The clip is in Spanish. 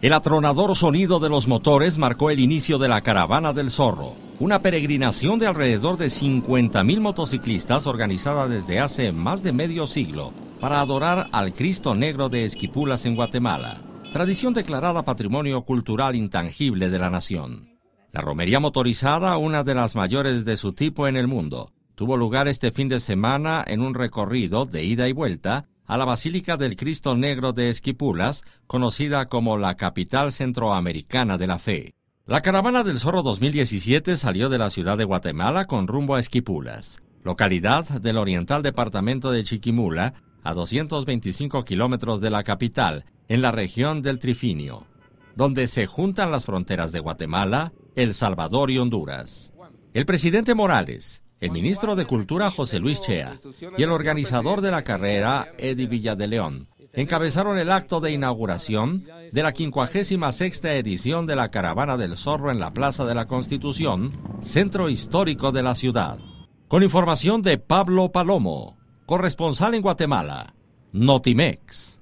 El atronador sonido de los motores marcó el inicio de la Caravana del Zorro, una peregrinación de alrededor de 50.000 motociclistas organizada desde hace más de medio siglo para adorar al Cristo Negro de Esquipulas en Guatemala, tradición declarada Patrimonio Cultural Intangible de la Nación. La romería motorizada, una de las mayores de su tipo en el mundo, tuvo lugar este fin de semana en un recorrido de ida y vuelta a la Basílica del Cristo Negro de Esquipulas, conocida como la capital centroamericana de la fe. La caravana del Zorro 2017 salió de la ciudad de Guatemala con rumbo a Esquipulas, localidad del oriental departamento de Chiquimula, a 225 kilómetros de la capital, en la región del Trifinio, donde se juntan las fronteras de Guatemala, El Salvador y Honduras. El presidente Morales, el ministro de Cultura José Luis Chea y el organizador de la carrera Eddie Villa de León encabezaron el acto de inauguración de la 56 edición de la Caravana del Zorro en la Plaza de la Constitución, centro histórico de la ciudad. Con información de Pablo Palomo, corresponsal en Guatemala, Notimex.